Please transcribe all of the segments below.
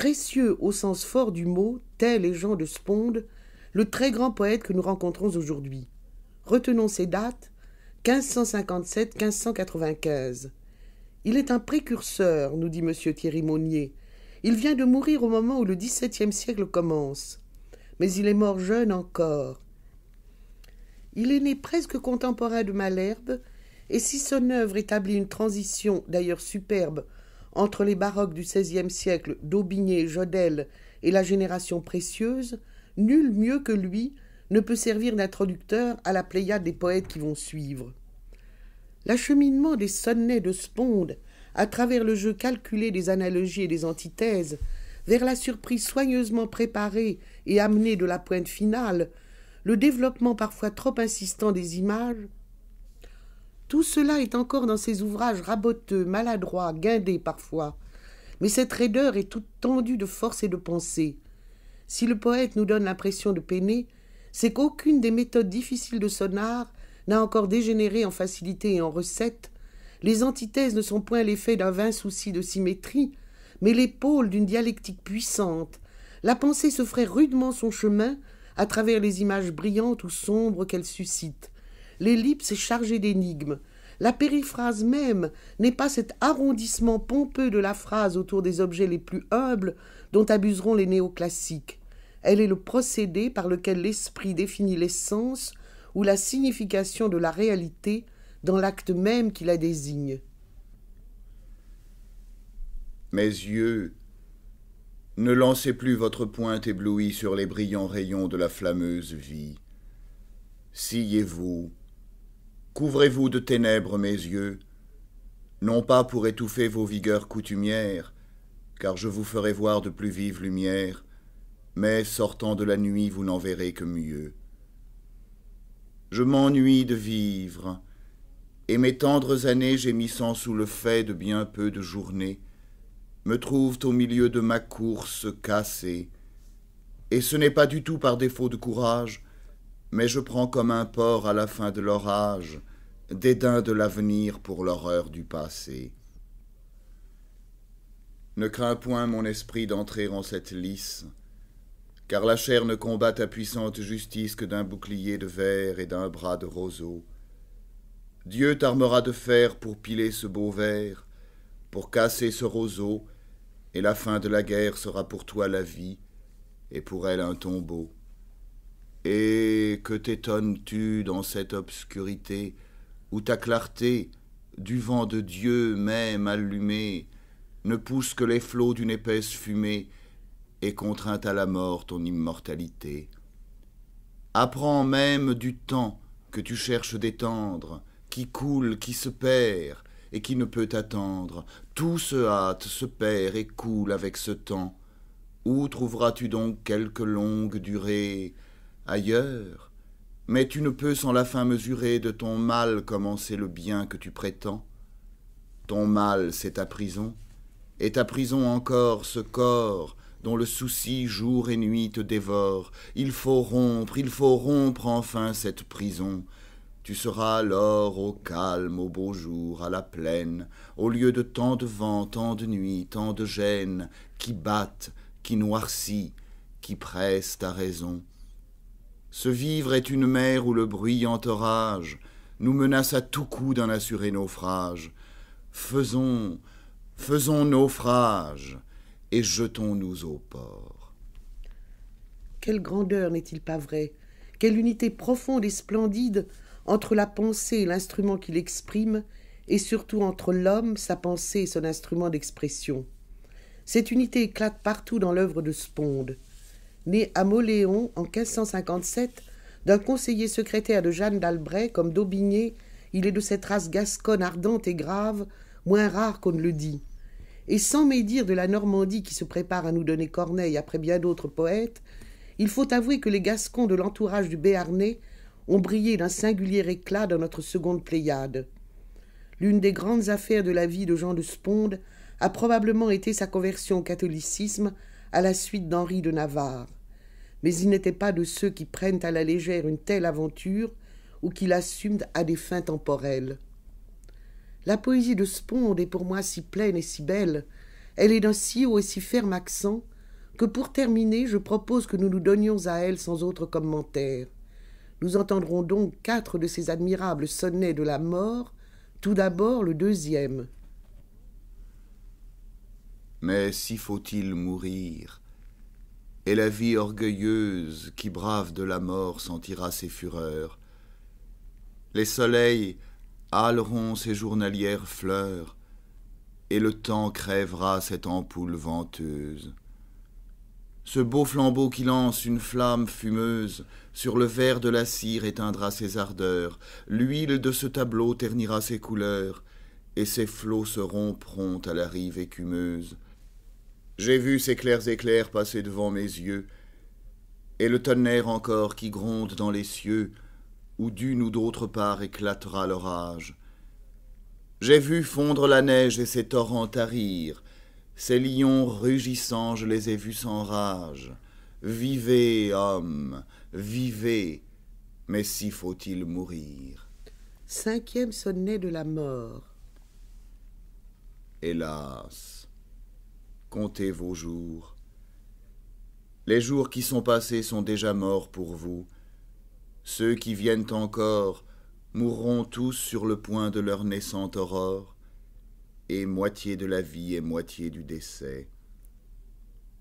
précieux au sens fort du mot, tel est Jean de Sponde, le très grand poète que nous rencontrons aujourd'hui. Retenons ses dates 1557-1595. Il est un précurseur, nous dit M. Thierry Monnier. Il vient de mourir au moment où le XVIIe siècle commence. Mais il est mort jeune encore. Il est né presque contemporain de Malherbe, et si son œuvre établit une transition, d'ailleurs superbe, entre les baroques du XVIe siècle d'Aubigné, Jodel et la génération précieuse, nul mieux que lui ne peut servir d'introducteur à la pléiade des poètes qui vont suivre. L'acheminement des sonnets de Sponde, à travers le jeu calculé des analogies et des antithèses, vers la surprise soigneusement préparée et amenée de la pointe finale, le développement parfois trop insistant des images, tout cela est encore dans ses ouvrages raboteux, maladroits, guindés parfois. Mais cette raideur est toute tendue de force et de pensée. Si le poète nous donne l'impression de peiner, c'est qu'aucune des méthodes difficiles de son art n'a encore dégénéré en facilité et en recette. Les antithèses ne sont point l'effet d'un vain souci de symétrie, mais l'épaule d'une dialectique puissante. La pensée se ferait rudement son chemin à travers les images brillantes ou sombres qu'elle suscite l'ellipse est chargée d'énigmes. La périphrase même n'est pas cet arrondissement pompeux de la phrase autour des objets les plus humbles dont abuseront les néoclassiques. Elle est le procédé par lequel l'esprit définit l'essence ou la signification de la réalité dans l'acte même qui la désigne. Mes yeux, ne lancez plus votre pointe éblouie sur les brillants rayons de la flammeuse vie. sillez vous Couvrez-vous de ténèbres mes yeux, non pas pour étouffer vos vigueurs coutumières, car je vous ferai voir de plus vives lumières, mais sortant de la nuit vous n'en verrez que mieux. Je m'ennuie de vivre, et mes tendres années gémissant sous le fait de bien peu de journées, me trouvent au milieu de ma course cassée, et ce n'est pas du tout par défaut de courage, mais je prends comme un port à la fin de l'orage, dédain de l'avenir pour l'horreur du passé. Ne crains point mon esprit d'entrer en cette lice, car la chair ne combat ta puissante justice que d'un bouclier de verre et d'un bras de roseau. Dieu t'armera de fer pour piler ce beau verre, pour casser ce roseau, et la fin de la guerre sera pour toi la vie, et pour elle un tombeau. Et que t'étonnes-tu dans cette obscurité où ta clarté, du vent de Dieu même allumée, ne pousse que les flots d'une épaisse fumée et contrainte à la mort ton immortalité. Apprends même du temps que tu cherches d'étendre, qui coule, qui se perd et qui ne peut attendre. Tout se hâte, se perd et coule avec ce temps. Où trouveras-tu donc quelque longue durée ailleurs, mais tu ne peux sans la fin mesurer de ton mal commencer le bien que tu prétends. Ton mal, c'est ta prison, et ta prison encore ce corps dont le souci jour et nuit te dévore. Il faut rompre, il faut rompre enfin cette prison. Tu seras alors au calme, au beau jour, à la plaine, au lieu de tant de vent, tant de nuit, tant de gêne, qui battent, qui noircit, qui pressent ta raison. Ce vivre est une mer où le bruyant orage nous menace à tout coup d'un assuré naufrage. Faisons, faisons naufrage et jetons-nous au port. Quelle grandeur n'est-il pas vrai Quelle unité profonde et splendide entre la pensée et l'instrument qui l'exprime, et surtout entre l'homme, sa pensée et son instrument d'expression. Cette unité éclate partout dans l'œuvre de Sponde né à Moléon en 1557, d'un conseiller secrétaire de Jeanne d'Albret comme d'Aubigné, il est de cette race gasconne ardente et grave, moins rare qu'on ne le dit. Et sans médire de la Normandie qui se prépare à nous donner Corneille après bien d'autres poètes, il faut avouer que les Gascons de l'entourage du Béarnais ont brillé d'un singulier éclat dans notre seconde Pléiade. L'une des grandes affaires de la vie de Jean de Sponde a probablement été sa conversion au catholicisme à la suite d'Henri de Navarre mais il n'était pas de ceux qui prennent à la légère une telle aventure ou qui l'assument à des fins temporelles. La poésie de Sponde est pour moi si pleine et si belle, elle est d'un si haut et si ferme accent, que pour terminer, je propose que nous nous donnions à elle sans autre commentaire. Nous entendrons donc quatre de ces admirables sonnets de la mort, tout d'abord le deuxième. Mais si faut-il mourir et la vie orgueilleuse qui brave de la mort sentira ses fureurs. Les soleils haleront ses journalières fleurs, et le temps crèvera cette ampoule venteuse. Ce beau flambeau qui lance une flamme fumeuse, sur le verre de la cire éteindra ses ardeurs, l'huile de ce tableau ternira ses couleurs, et ses flots se rompront à la rive écumeuse. J'ai vu ces clairs éclairs passer devant mes yeux, et le tonnerre encore qui gronde dans les cieux, où d'une ou d'autre part éclatera l'orage. J'ai vu fondre la neige et ses torrents tarir, ces lions rugissants je les ai vus sans rage. Vivez, homme, vivez, mais si faut-il mourir. Cinquième sonnet de la mort. Hélas comptez vos jours. Les jours qui sont passés sont déjà morts pour vous. Ceux qui viennent encore mourront tous sur le point de leur naissante aurore, et moitié de la vie et moitié du décès.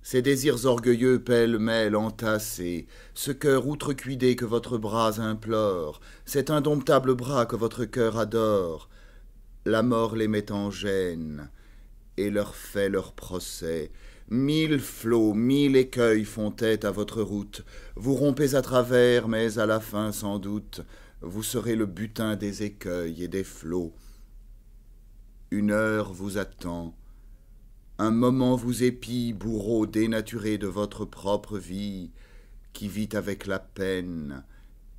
Ces désirs orgueilleux pêle-mêle entassés, ce cœur outrecuidé que votre bras implore, cet indomptable bras que votre cœur adore, la mort les met en gêne, et leur fait leur procès. Mille flots, mille écueils font tête à votre route. Vous rompez à travers, mais à la fin, sans doute, vous serez le butin des écueils et des flots. Une heure vous attend. Un moment vous épie, bourreau dénaturé de votre propre vie, qui vit avec la peine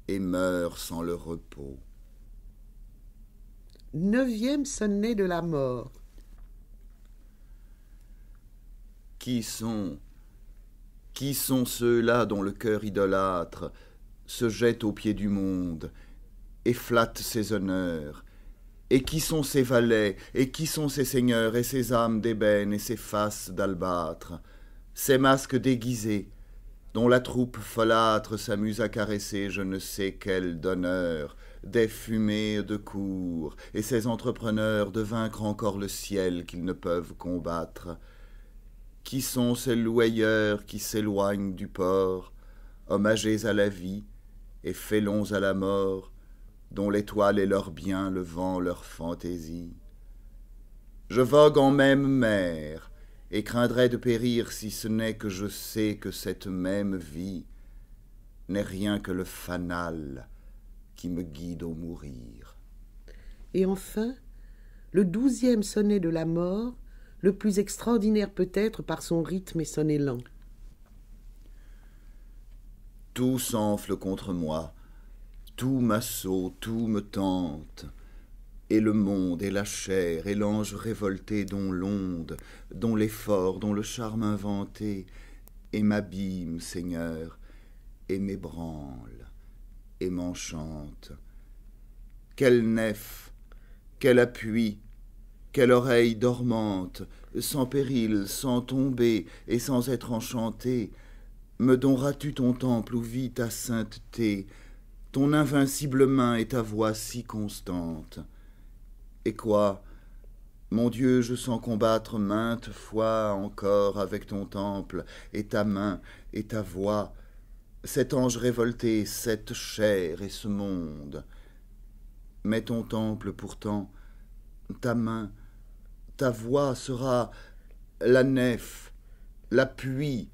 et meurt sans le repos. Neuvième sonnet de la mort. Qui sont Qui sont ceux-là dont le cœur idolâtre se jette aux pieds du monde et flatte ses honneurs Et qui sont ces valets Et qui sont ces seigneurs et ces âmes d'ébène et ces faces d'albâtre Ces masques déguisés dont la troupe folâtre s'amuse à caresser je ne sais quel donneur, des fumées de cour, et ces entrepreneurs de vaincre encore le ciel qu'ils ne peuvent combattre. Qui sont ces loyeurs qui s'éloignent du port, hommagés à la vie et félons à la mort, dont l'étoile est leur bien, le vent leur fantaisie Je vogue en même mer, et craindrais de périr si ce n'est que je sais que cette même vie n'est rien que le fanal qui me guide au mourir. Et enfin, le douzième sonnet de la mort le plus extraordinaire peut-être par son rythme et son élan. Tout s'enfle contre moi, tout m'assaut, tout me tente, et le monde, et la chair, et l'ange révolté dont l'onde, dont l'effort, dont le charme inventé, et m'abîme, Seigneur, et m'ébranle, et m'enchante. Quelle nef, quel appui, quelle oreille dormante, sans péril, sans tomber et sans être enchantée, me donneras-tu ton temple où vit ta sainteté, ton invincible main et ta voix si constante Et quoi Mon Dieu, je sens combattre maintes fois encore avec ton temple et ta main et ta voix, cet ange révolté, cette chair et ce monde. Mais ton temple pourtant, ta main, ta voix sera la nef, l'appui,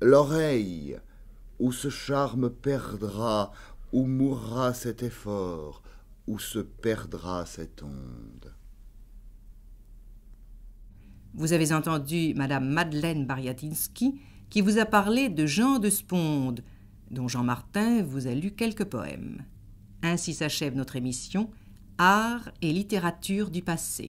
l'oreille, où ce charme perdra, où mourra cet effort, où se perdra cette onde. Vous avez entendu Madame Madeleine Bariatinsky qui vous a parlé de Jean de Sponde, dont Jean Martin vous a lu quelques poèmes. Ainsi s'achève notre émission Art et littérature du passé.